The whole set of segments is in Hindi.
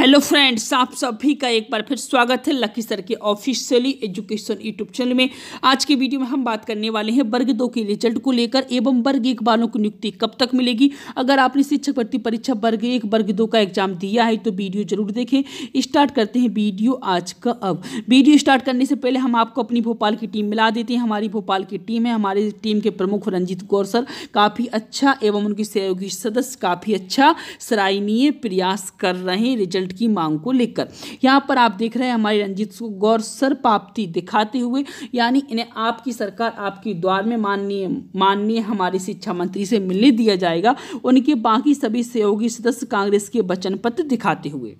हेलो फ्रेंड्स आप सभी का एक बार फिर स्वागत है लकी सर के ऑफिशियली एजुकेशन यूट्यूब चैनल में आज के वीडियो में हम बात करने वाले हैं वर्ग दो के रिजल्ट को लेकर एवं वर्ग एक बालों की नियुक्ति कब तक मिलेगी अगर आपने शिक्षक भर्ती परीक्षा वर्ग एक वर्ग दो का एग्जाम दिया है तो वीडियो जरूर देखें स्टार्ट करते हैं वीडियो आज का अब वीडियो स्टार्ट करने से पहले हम आपको अपनी भोपाल की टीम मिला देते हैं हमारी भोपाल की टीम है हमारी टीम के प्रमुख रंजीत गौर सर काफ़ी अच्छा एवं उनके सहयोगी सदस्य काफ़ी अच्छा सराहनीय प्रयास कर रहे हैं रिजल्ट सीट की मांग को लेकर यहाँ पर आप देख रहे हैं हमारे रंजीत गौर सर पाप्ति दिखाते हुए यानी इन्हें आपकी सरकार आपके द्वार में माननीय माननीय हमारे शिक्षा मंत्री से मिलने दिया जाएगा उनके बाकी सभी सहयोगी सदस्य कांग्रेस के वचन पत्र दिखाते हुए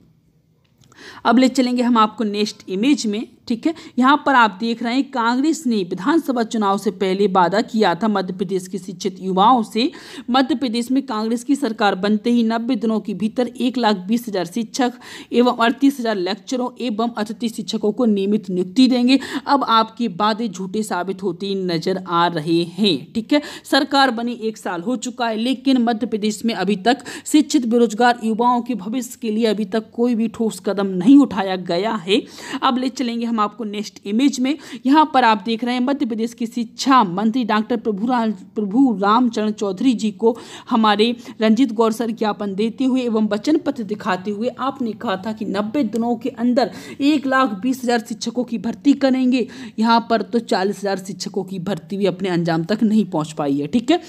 अब ले चलेंगे हम आपको नेक्स्ट इमेज में ठीक है यहाँ पर आप देख रहे हैं कांग्रेस ने विधानसभा चुनाव से पहले वादा किया था मध्य प्रदेश के शिक्षित युवाओं से मध्य प्रदेश में कांग्रेस की सरकार बनते ही नब्बे दिनों के भीतर एक लाख बीस हज़ार शिक्षक एवं अड़तीस हज़ार लेक्चरों एवं अड़तीस शिक्षकों को नियमित नियुक्ति देंगे अब आपके वादे झूठे साबित होते नजर आ रहे हैं ठीक है सरकार बनी एक साल हो चुका है लेकिन मध्य प्रदेश में अभी तक शिक्षित बेरोजगार युवाओं के भविष्य के लिए अभी तक कोई भी ठोस कदम नहीं उठाया गया है अब ले चलेंगे हम आपको नेक्स्ट इमेज में यहाँ पर आप देख रहे हैं मध्य प्रदेश की शिक्षा मंत्री डॉक्टर प्रभु प्रभु रामचरण चौधरी जी को हमारे रंजीत गौर सर ज्ञापन देते हुए एवं वचन पत्र दिखाते हुए आपने कहा था कि नब्बे दिनों के अंदर एक लाख बीस हज़ार शिक्षकों की भर्ती करेंगे यहाँ पर तो चालीस हज़ार शिक्षकों की भर्ती भी अपने अंजाम तक नहीं पहुँच पाई है ठीक है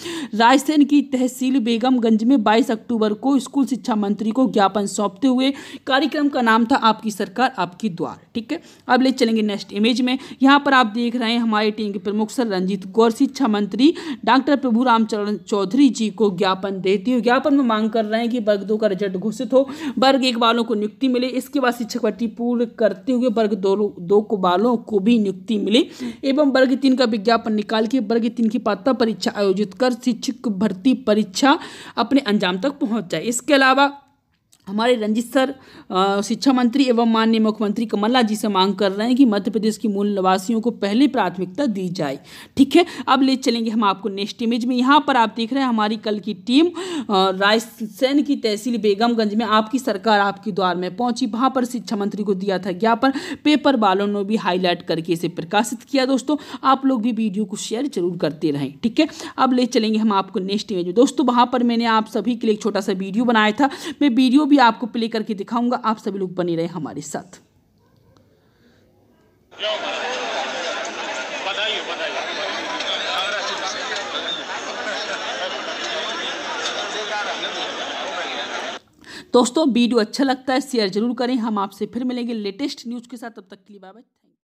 रायसेन की तहसील बेगमगंज में बाईस अक्टूबर को स्कूल शिक्षा मंत्री को ज्ञापन सौंपते हुए कार्यक्रम का नाम था आपकी सरकार आपकी द्वार ठीक है अब आगे चलेंगे नेक्स्ट इमेज में यहाँ पर आप देख रहे हैं हमारी टीम के प्रमुख सर रंजीत गौर शिक्षा मंत्री डॉक्टर प्रभु रामचरण चौधरी जी को ज्ञापन देती हूँ ज्ञापन में मांग कर रहे हैं कि वर्ग दो का रिजल्ट घोषित हो वर्ग एक वालों को नियुक्ति मिले इसके बाद शिक्षक भर्ती पूर्ण करते हुए वर्ग दो, दो को वालों को भी नियुक्ति मिले एवं वर्ग तीन का विज्ञापन निकाल के वर्ग तीन की पात्रता परीक्षा आयोजित कर शिक्षक भर्ती परीक्षा अपने अंजाम तक पहुँच जाए इसके अलावा हमारे रंजित सर शिक्षा मंत्री एवं माननीय मुख्यमंत्री कमलनाथ जी से मांग कर रहे हैं कि मध्य प्रदेश की मूल निवासियों को पहली प्राथमिकता दी जाए ठीक है अब ले चलेंगे हम आपको नेक्स्ट इमेज में यहाँ पर आप देख रहे हैं हमारी कल की टीम रायसेन की तहसील बेगमगंज में आपकी सरकार आपके द्वार में पहुंची वहाँ पर शिक्षा मंत्री को दिया था ज्ञापन पेपर वालों ने भी हाईलाइट करके इसे प्रकाशित किया दोस्तों आप लोग भी वीडियो को शेयर जरूर करते रहें ठीक है अब ले चलेंगे हम आपको नेक्स्ट इमेज में दोस्तों वहाँ पर मैंने आप सभी के लिए एक छोटा सा वीडियो बनाया था मैं वीडियो भी आपको प्ले करके दिखाऊंगा आप सभी लोग बने रहे हमारे साथ दोस्तों वीडियो अच्छा लगता है शेयर जरूर करें हम आपसे फिर मिलेंगे लेटेस्ट न्यूज़ के साथ तब तक के लिए बाय बाय